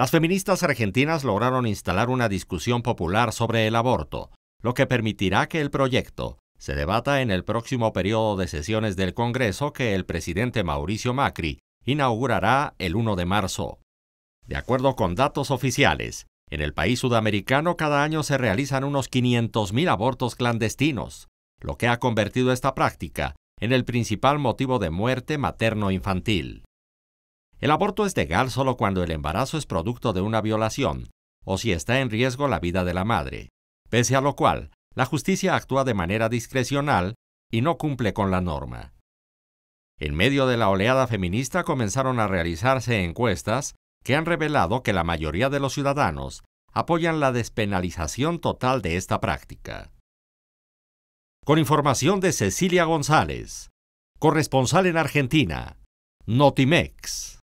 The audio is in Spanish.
Las feministas argentinas lograron instalar una discusión popular sobre el aborto, lo que permitirá que el proyecto se debata en el próximo periodo de sesiones del Congreso que el presidente Mauricio Macri inaugurará el 1 de marzo. De acuerdo con datos oficiales, en el país sudamericano cada año se realizan unos 500.000 abortos clandestinos, lo que ha convertido esta práctica en el principal motivo de muerte materno-infantil. El aborto es legal solo cuando el embarazo es producto de una violación o si está en riesgo la vida de la madre, pese a lo cual la justicia actúa de manera discrecional y no cumple con la norma. En medio de la oleada feminista comenzaron a realizarse encuestas que han revelado que la mayoría de los ciudadanos apoyan la despenalización total de esta práctica. Con información de Cecilia González, corresponsal en Argentina, Notimex.